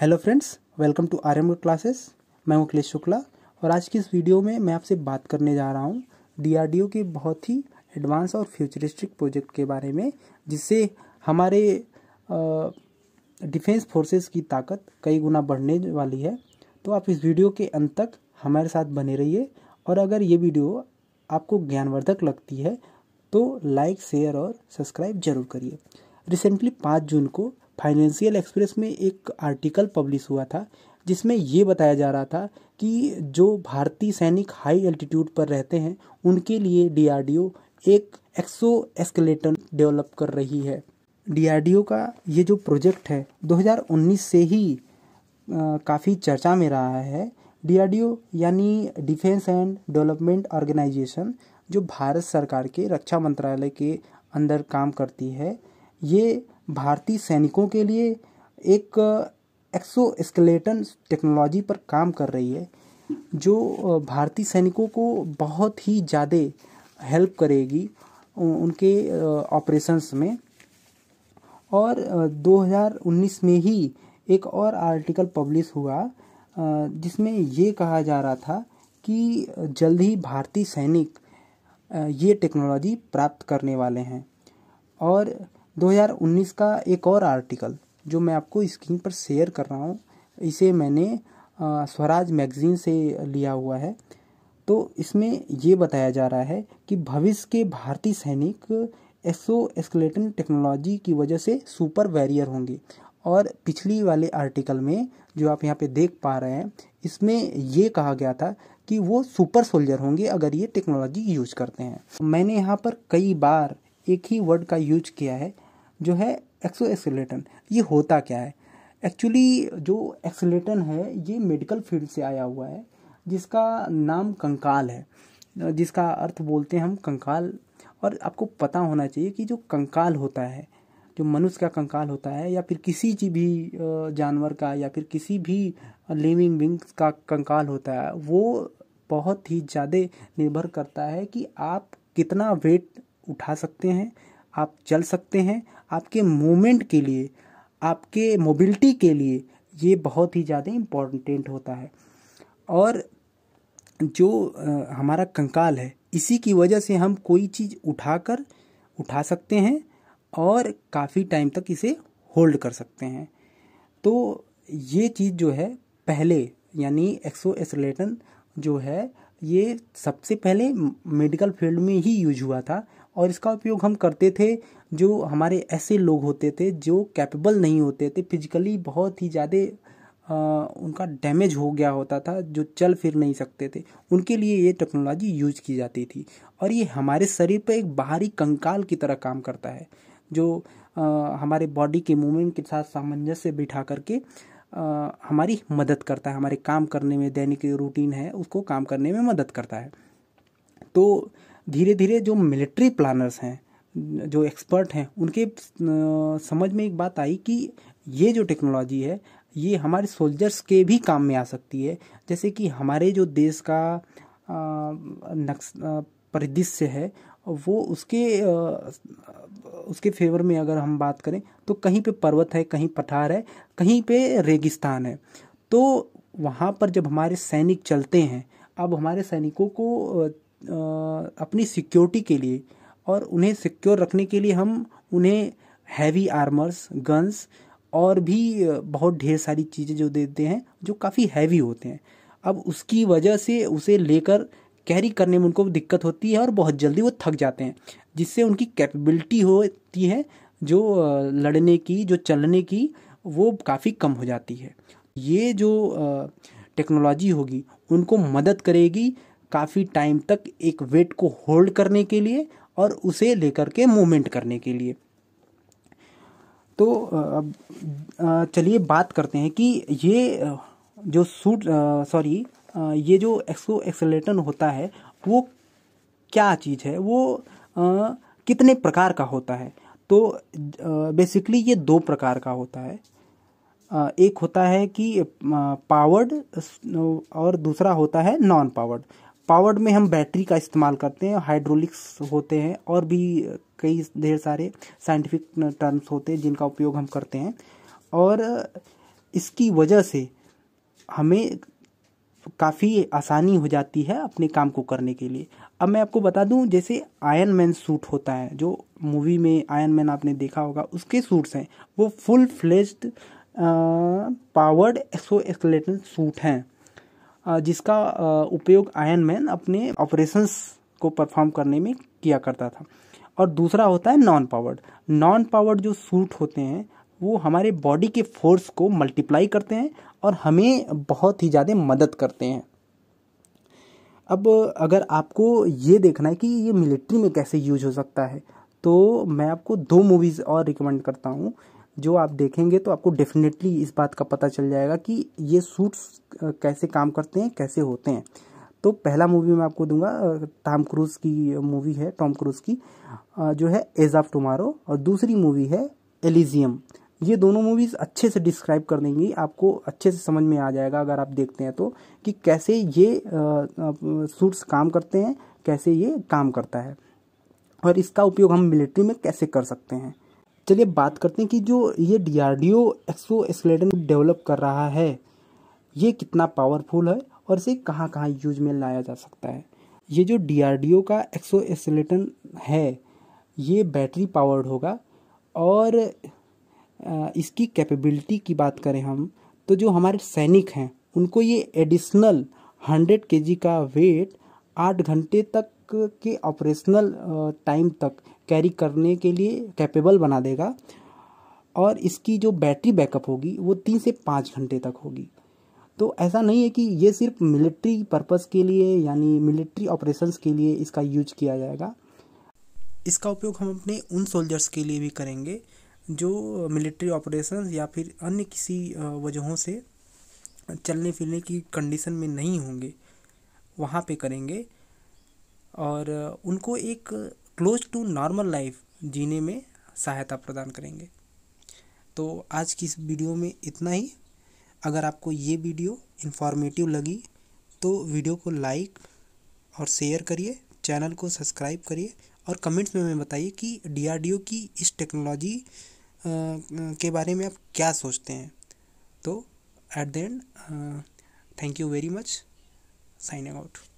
hello friends welcome to R M classes मैं हूं अखिलेश शुक्ला और आज की इस वीडियो में मैं आपसे बात करने जा रहा हूं डीआरडीओ के बहुत ही एडवांस और फ्यूचरिस्टिक प्रोजेक्ट के बारे में जिससे हमारे डिफेंस फोर्सेस की ताकत कई गुना बढ़ने वाली है तो आप इस वीडियो के अंत तक हमारे साथ बने रहिए और अगर ये वीडियो आपको ज्ञानवर्धक लगती है तो लाइक शेयर और सब्सक्राइब जरूर करिए रिसेंटली पाँच जून को फाइनेंशियल एक्सप्रेस में एक आर्टिकल पब्लिश हुआ था जिसमें ये बताया जा रहा था कि जो भारतीय सैनिक हाई एल्टीट्यूड पर रहते हैं उनके लिए डीआरडीओ एक एक्सो एस्केलेटर डेवलप कर रही है डीआरडीओ का ये जो प्रोजेक्ट है 2019 से ही काफ़ी चर्चा में रहा है डीआरडीओ यानी डिफेंस एंड डेवलपमेंट ऑर्गेनाइजेशन जो भारत सरकार के रक्षा मंत्रालय के अंदर काम करती है ये भारतीय सैनिकों के लिए एक एक्सो स्केलेटन टेक्नोलॉजी पर काम कर रही है जो भारतीय सैनिकों को बहुत ही ज़्यादा हेल्प करेगी उनके ऑपरेशंस में और 2019 में ही एक और आर्टिकल पब्लिश हुआ जिसमें ये कहा जा रहा था कि जल्द ही भारतीय सैनिक ये टेक्नोलॉजी प्राप्त करने वाले हैं और 2019 का एक और आर्टिकल जो मैं आपको स्क्रीन पर शेयर कर रहा हूँ इसे मैंने स्वराज मैगज़ीन से लिया हुआ है तो इसमें ये बताया जा रहा है कि भविष्य के भारतीय सैनिक एसो एस्केलेटन टेक्नोलॉजी की वजह से सुपर वैरियर होंगे और पिछली वाले आर्टिकल में जो आप यहाँ पे देख पा रहे हैं इसमें ये कहा गया था कि वो सुपर सोल्जर होंगे अगर ये टेक्नोलॉजी यूज करते हैं मैंने यहाँ पर कई बार एक ही वर्ड का यूज किया है जो है एक्सो एक्सलेटन ये होता क्या है एक्चुअली जो एक्सेलेटन है ये मेडिकल फील्ड से आया हुआ है जिसका नाम कंकाल है जिसका अर्थ बोलते हैं हम कंकाल और आपको पता होना चाहिए कि जो कंकाल होता है जो मनुष्य का कंकाल होता है या फिर किसी भी जानवर का या फिर किसी भी लिविंग विंग्स का कंकाल होता है वो बहुत ही ज़्यादा निर्भर करता है कि आप कितना वेट उठा सकते हैं आप चल सकते हैं आपके मूवमेंट के लिए आपके मोबिलिटी के लिए ये बहुत ही ज़्यादा इम्पोर्टेंट होता है और जो आ, हमारा कंकाल है इसी की वजह से हम कोई चीज़ उठाकर उठा सकते हैं और काफ़ी टाइम तक इसे होल्ड कर सकते हैं तो ये चीज़ जो है पहले यानी एक्सो एसलेटन जो है ये सबसे पहले मेडिकल फील्ड में ही यूज हुआ था और इसका उपयोग हम करते थे जो हमारे ऐसे लोग होते थे जो कैपेबल नहीं होते थे फिजिकली बहुत ही ज़्यादा उनका डैमेज हो गया होता था जो चल फिर नहीं सकते थे उनके लिए ये टेक्नोलॉजी यूज की जाती थी और ये हमारे शरीर पर एक बाहरी कंकाल की तरह काम करता है जो आ, हमारे बॉडी के मूवमेंट के साथ सामंजस्य बिठा करके आ, हमारी मदद करता है हमारे काम करने में दैनिक रूटीन है उसको काम करने में मदद करता है तो धीरे धीरे जो मिलिट्री प्लानर्स हैं जो एक्सपर्ट हैं उनके समझ में एक बात आई कि ये जो टेक्नोलॉजी है ये हमारे सोल्जर्स के भी काम में आ सकती है जैसे कि हमारे जो देश का नक्श परिदृश्य है वो उसके उसके फेवर में अगर हम बात करें तो कहीं पे पर्वत है कहीं पठार है कहीं पे रेगिस्तान है तो वहाँ पर जब हमारे सैनिक चलते हैं अब हमारे सैनिकों को अपनी सिक्योरिटी के लिए और उन्हें सिक्योर रखने के लिए हम उन्हें हैवी आर्मर्स गन्स और भी बहुत ढेर सारी चीज़ें जो देते हैं जो काफ़ी हैवी होते हैं अब उसकी वजह से उसे लेकर कैरी करने में उनको दिक्कत होती है और बहुत जल्दी वो थक जाते हैं जिससे उनकी कैपेबिलिटी होती है जो लड़ने की जो चलने की वो काफ़ी कम हो जाती है ये जो टेक्नोलॉजी होगी उनको मदद करेगी काफ़ी टाइम तक एक वेट को होल्ड करने के लिए और उसे लेकर के मूवमेंट करने के लिए तो अब चलिए बात करते हैं कि ये जो सूट सॉरी ये जो एक्सो एक्सलेटन होता है वो क्या चीज़ है वो आ, कितने प्रकार का होता है तो बेसिकली ये दो प्रकार का होता है आ, एक होता है कि पावर्ड और दूसरा होता है नॉन पावर्ड पावर्ड में हम बैटरी का इस्तेमाल करते हैं हाइड्रोलिक्स होते हैं और भी कई ढेर सारे साइंटिफिक टर्म्स होते हैं जिनका उपयोग हम करते हैं और इसकी वजह से हमें काफ़ी आसानी हो जाती है अपने काम को करने के लिए अब मैं आपको बता दूं जैसे आयन मैन सूट होता है जो मूवी में आयन मैन आपने देखा होगा उसके सूट्स हैं वो full fledged powered exo exoskeleton suit हैं जिसका उपयोग आयन मैन अपने ऑपरेशंस को परफॉर्म करने में किया करता था और दूसरा होता है नॉन पावर्ड नॉन पावर्ड जो सूट होते हैं वो हमारे बॉडी के फोर्स को मल्टीप्लाई करते हैं और हमें बहुत ही ज़्यादा मदद करते हैं अब अगर आपको ये देखना है कि ये मिलिट्री में कैसे यूज हो सकता है तो मैं आपको दो मूवीज़ और रिकमेंड करता हूँ जो आप देखेंगे तो आपको डेफिनेटली इस बात का पता चल जाएगा कि ये सूट्स कैसे काम करते हैं कैसे होते हैं तो पहला मूवी मैं आपको दूंगा टॉम क्रूज की मूवी है टॉम क्रूज की जो है एज ऑफ टुमारो और दूसरी मूवी है एलिजियम ये दोनों मूवीज़ अच्छे से डिस्क्राइब कर देंगी आपको अच्छे से समझ में आ जाएगा अगर आप देखते हैं तो कि कैसे ये सूट्स काम करते हैं कैसे ये काम करता है और इसका उपयोग हम मिलिट्री में कैसे कर सकते हैं चलिए बात करते हैं कि जो ये D R D O exo exoskeleton develop कर रहा है ये कितना पावरफुल है और इसे कहाँ कहाँ यूज में लाया जा सकता है ये जो डी आर डी ओ का एक्सो एक्सलेटन है ये बैटरी पावर्ड होगा और इसकी कैपेबिलिटी की बात करें हम तो जो हमारे सैनिक हैं उनको ये एडिशनल हंड्रेड के का वेट आठ घंटे तक के ऑपरेशनल टाइम तक कैरी करने के लिए कैपेबल बना देगा और इसकी जो बैटरी बैकअप होगी वो तीन से पाँच घंटे तक होगी तो ऐसा नहीं है कि ये सिर्फ मिलिट्री पर्पस के लिए यानी मिलिट्री ऑपरेशंस के लिए इसका यूज किया जाएगा इसका उपयोग हम अपने उन सोल्जर्स के लिए भी करेंगे जो मिलिट्री ऑपरेशंस या फिर अन्य किसी वजहों से चलने फिरने की कंडीशन में नहीं होंगे वहाँ पे करेंगे और उनको एक क्लोज टू नॉर्मल लाइफ जीने में सहायता प्रदान करेंगे तो आज की इस वीडियो में इतना ही अगर आपको ये वीडियो इन्फॉर्मेटिव लगी तो वीडियो को लाइक और शेयर करिए चैनल को सब्सक्राइब करिए और कमेंट्स में हमें बताइए कि डीआरडीओ की इस टेक्नोलॉजी के बारे में आप क्या सोचते हैं तो at the end thank you very much signing out